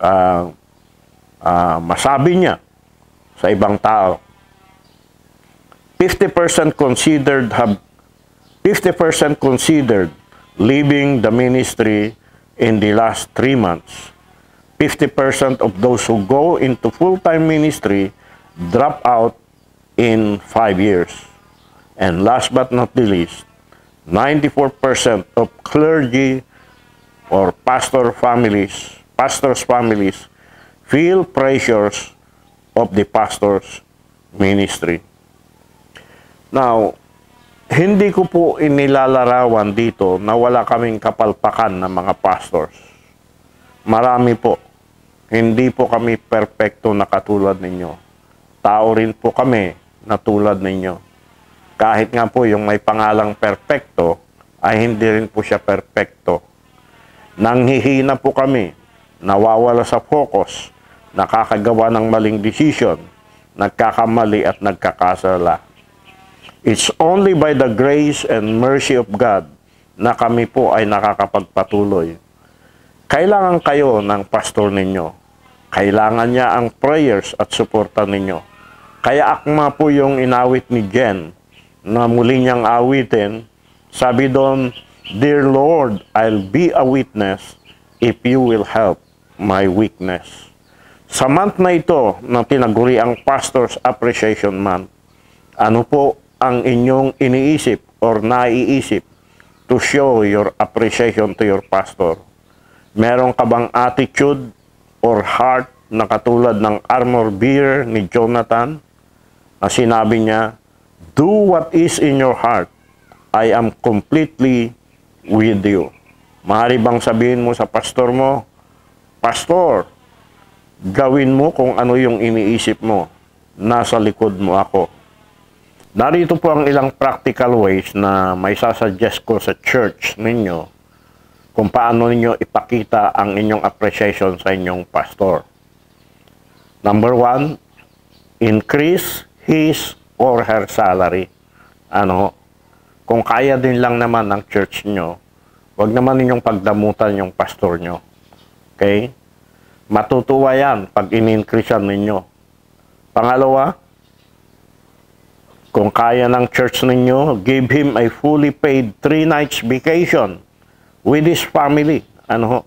uh, uh, masabi niya sa ibang tao. 50% considered have 50% considered leaving the ministry in the last three months. 50% of those who go into full-time ministry drop out in five years. And last but not the least, 94% of clergy or pastor families, pastors' families, feel pressures of the pastor's ministry. Now, hindi ko po inilalarawan dito na wala kaming kapalpakan ng mga pastors. Marami po. Hindi po kami perpekto na katulad ninyo. Tao rin po kami na tulad ninyo. Kahit nga po yung may pangalang perfecto, ay hindi rin po siya perfecto. Nanghihina po kami, nawawala sa focus, nakakagawa ng maling decision, nagkakamali at nagkakasala. It's only by the grace and mercy of God na kami po ay nakakapagpatuloy. Kailangan kayo ng pastor ninyo. Kailangan niya ang prayers at suporta ninyo. Kaya akma po yung inawit ni Jen na muli niyang awitin, sabi doon, Dear Lord, I'll be a witness if you will help my weakness. Sa month na ito na tinaguri ang Pastor's Appreciation Month, ano po ang inyong iniisip or naiisip to show your appreciation to your pastor? Meron ka bang attitude or heart na katulad ng armor bearer ni Jonathan na sinabi niya, Do what is in your heart. I am completely with you. Mahari bang sabihin mo sa pastor mo, Pastor, gawin mo kung ano yung iniisip mo. Nasa likod mo ako. Narito po ang ilang practical ways na may sasuggest ko sa church ninyo kung paano ninyo ipakita ang inyong appreciation sa inyong pastor. Number one, increase his or her salary. Ano, kung kaya din lang naman ng church nyo, wag naman ninyong pagdamutan yung pastor nyo. Okay? Matutuwa yan pag in-increasean ninyo. Pangalawa, kung kaya ng church ninyo, give him a fully paid three nights vacation with his family. Ano ho?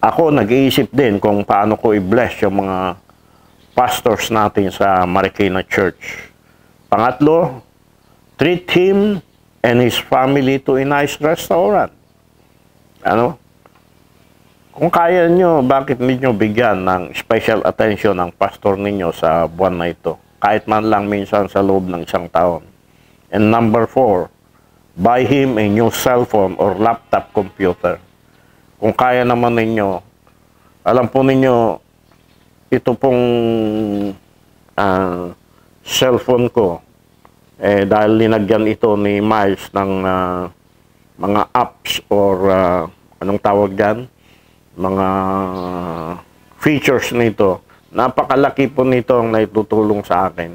Ako, nag-iisip din kung paano ko i-bless yung mga pastors natin sa Marikina Church. Pangatlo, treat him and his family to a nice restaurant. Ano? Kung kaya nyo, bakit ninyo bigyan ng special attention ng pastor ninyo sa buwan na ito? Kahit man lang minsan sa loob ng isang taon. And number four, buy him a new cellphone or laptop computer. Kung kaya naman ninyo, alam po ninyo, ito pong uh, cellphone ko, eh, dahil linagyan ito ni Miles ng uh, mga apps or uh, anong tawag diyan mga features nito, napakalaki po nito ang naitutulong sa akin.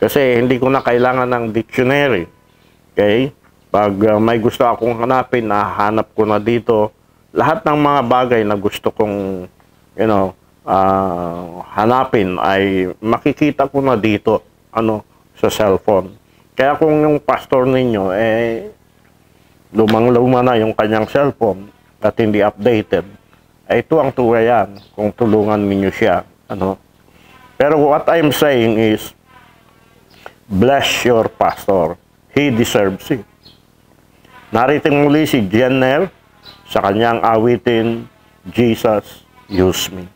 Kasi hindi ko na kailangan ng dictionary. Okay? Pag uh, may gusto akong hanapin, nahanap ko na dito lahat ng mga bagay na gusto kong, you know, uh, hanapin ay makikita ko na dito ano sa cellphone. Kaya kung yung pastor ninyo eh lumang-luma na yung kanyang cellphone at hindi updated, eh, ito ang tura yan kung tulungan niyo siya. Ano? Pero what I'm saying is, bless your pastor. He deserves it. Nariting muli si Jenner sa kanyang awitin, Jesus, use me.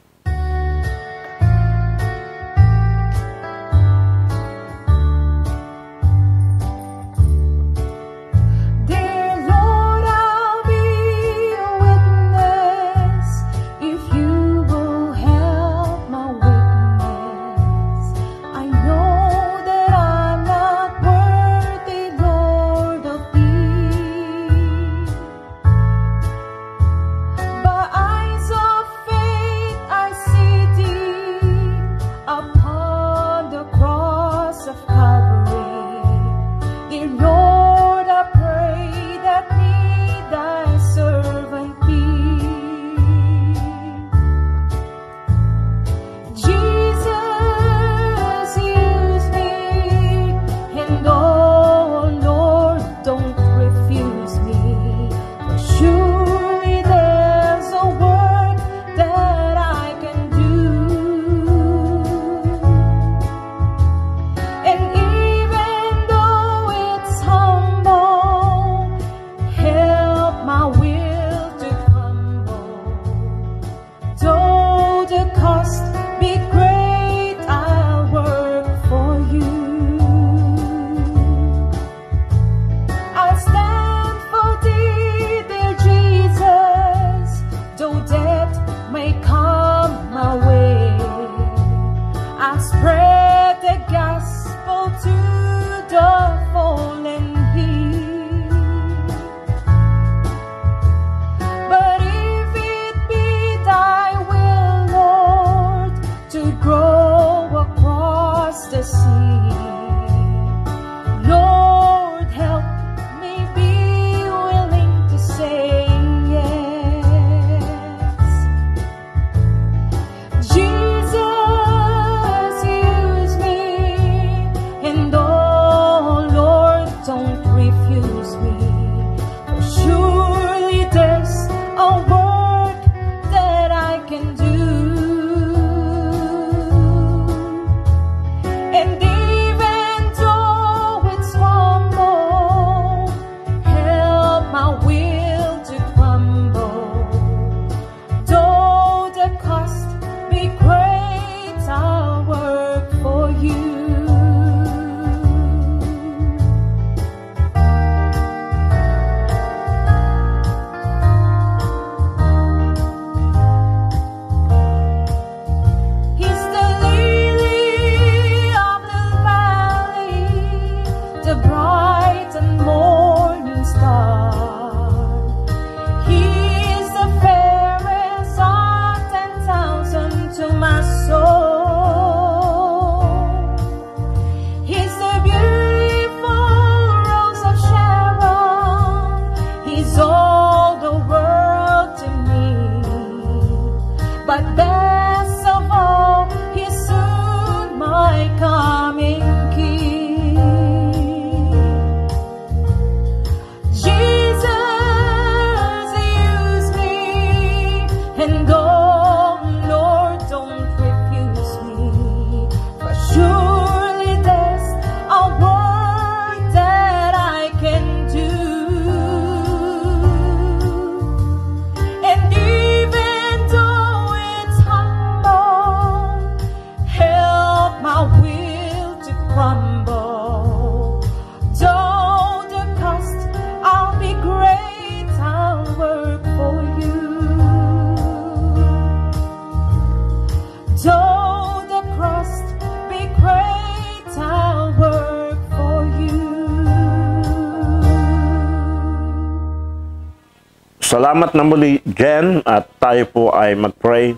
Salamat na muli, Jen, at tayo po ay magpray.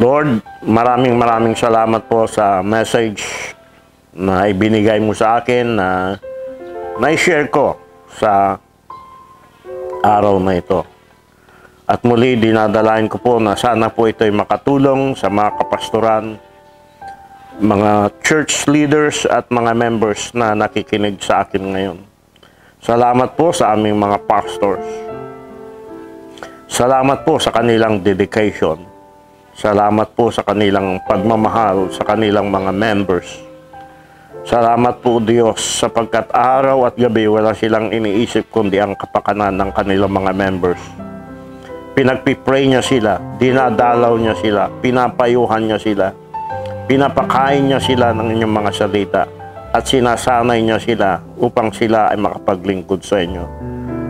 Lord, maraming maraming salamat po sa message na ibinigay mo sa akin na na-share ko sa araw na ito. At muli, dinadalain ko po na sana po ito ay makatulong sa mga kapastoran, mga church leaders at mga members na nakikinig sa akin ngayon. Salamat po sa aming mga pastors. Salamat po sa kanilang dedication. Salamat po sa kanilang pagmamahal sa kanilang mga members. Salamat po Diyos sapagkat araw at gabi wala silang iniisip kundi ang kapakanan ng kanilang mga members. Pinagpipray niya sila, dinadalaw niya sila, pinapayuhan niya sila, pinapakain niya sila ng inyong mga salita at sinasanay niya sila upang sila ay makapaglingkod sa inyo.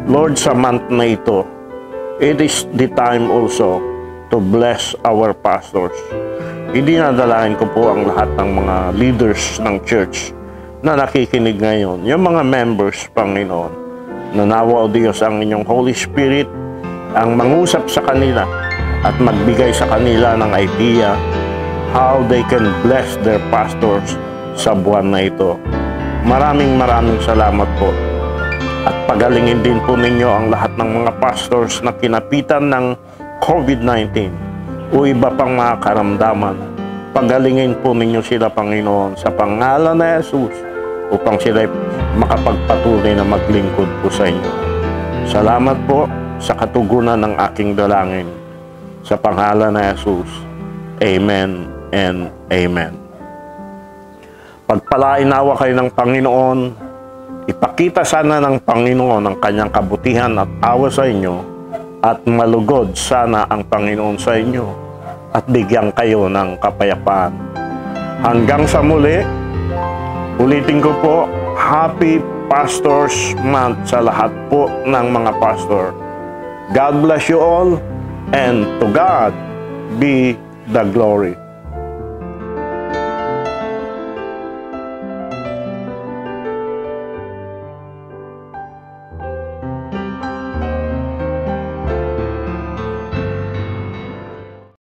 Lord, sa month na ito, it is the time also to bless our pastors. Idinadalahan ko po ang lahat ng mga leaders ng church na nakikinig ngayon, yung mga members, Panginoon, nanawa o Diyos ang inyong Holy Spirit ang mangusap sa kanila at magbigay sa kanila ng idea how they can bless their pastors sa buwan na ito. Maraming maraming salamat po. At pagalingin din po ninyo ang lahat ng mga pastors na kinapitan ng COVID-19 o iba pang mga karamdaman. Pagalingin po ninyo sila, Panginoon, sa pangalan na Yesus upang sila makapagpatuloy na maglingkod po sa inyo. Salamat po sa katugunan ng aking dalangin. Sa pangalan na Yesus, Amen and Amen. Pagpalain nawa kayo ng Panginoon. Ipakita sana ng Panginoon ang kanyang kabutihan at awa sa inyo at malugod sana ang Panginoon sa inyo at bigyan kayo ng kapayapaan. Hanggang sa muli, ulitin ko po, Happy Pastors Month sa lahat po ng mga pastor. God bless you all and to God be the glory.